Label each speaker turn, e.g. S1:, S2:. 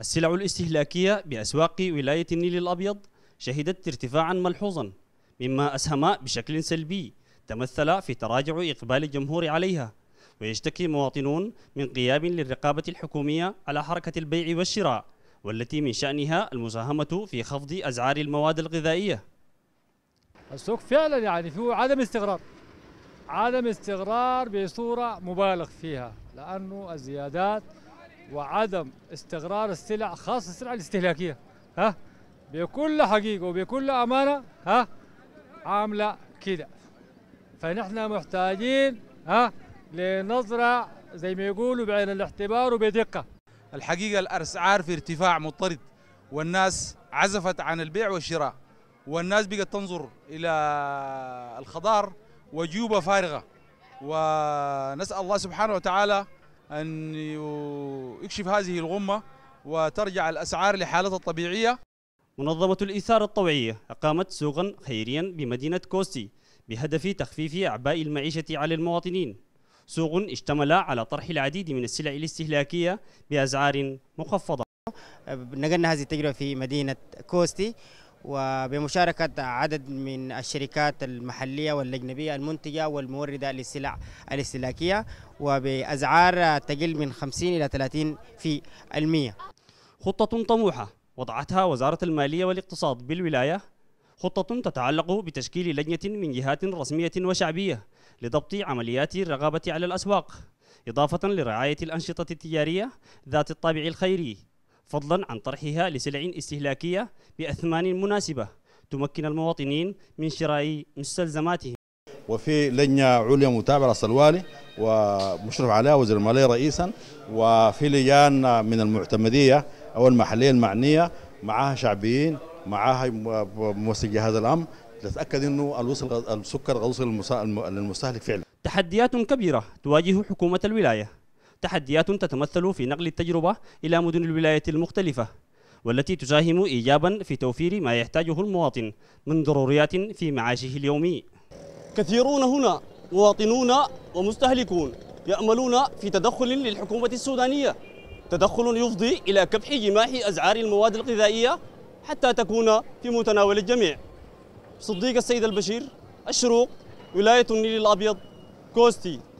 S1: السلع الاستهلاكية بأسواق ولاية النيل الأبيض شهدت ارتفاعا ملحوظا مما أسهم بشكل سلبي تمثل في تراجع إقبال الجمهور عليها ويشتكي مواطنون من قيام للرقابة الحكومية على حركة البيع والشراء والتي من شأنها المساهمة في خفض أسعار المواد الغذائية
S2: السوق فعلا يعني فيه عدم استقرار عدم استقرار بصورة مبالغ فيها لأنه الزيادات وعدم استقرار السلع خاصة السلع الاستهلاكية ها بكل حقيقة وبكل أمانة ها عاملة كده فنحن محتاجين ها لنظرة زي ما يقولوا بعين الاعتبار وبدقة الحقيقة الأسعار في ارتفاع مضطرد
S3: والناس عزفت عن البيع والشراء والناس بقت تنظر إلى الخضار وجيوبها فارغة ونسأل الله سبحانه
S1: وتعالى أن يكشف هذه الغمة وترجع الأسعار لحالتها الطبيعية منظمة الإثارة الطوعية أقامت سوقا خيريا بمدينة كوستي بهدف تخفيف أعباء المعيشة على المواطنين سوق اشتمل على طرح العديد من السلع الاستهلاكية بأسعار مخفضة نقلنا هذه التجربة في مدينة كوستي وبمشاركة عدد من الشركات المحلية والأجنبية المنتجة والموردة للسلع الاستهلاكية وبأسعار تقل من 50 إلى 30 في المية خطة طموحة وضعتها وزارة المالية والاقتصاد بالولاية خطة تتعلق بتشكيل لجنة من جهات رسمية وشعبية لضبط عمليات الرقابة على الأسواق إضافة لرعاية الأنشطة التجارية ذات الطابع الخيري فضلا عن طرحها لسلع استهلاكية بأثمان مناسبة تمكن المواطنين من شراء مستلزماتهم
S3: وفي لجنة عليا متابعة الصلوالي ومشرف عليها وزير المالية رئيسا وفي لجان من المعتمدية أو المحلية المعنية معها شعبيين معها ممثل جهاز الأمن تتأكد أنه
S1: الوصل السكر وصل للمستهلك فعلا تحديات كبيرة تواجه حكومة الولاية تحديات تتمثل في نقل التجربة إلى مدن الولايات المختلفة والتي تساهم إيجابا في توفير ما يحتاجه المواطن من ضروريات في معاشه اليومي كثيرون هنا مواطنون ومستهلكون يأملون في تدخل للحكومة السودانية تدخل يفضي إلى كبح جماح أزعار المواد الغذائية حتى تكون في متناول الجميع صديق السيد البشير الشروق ولاية النيل الأبيض كوستي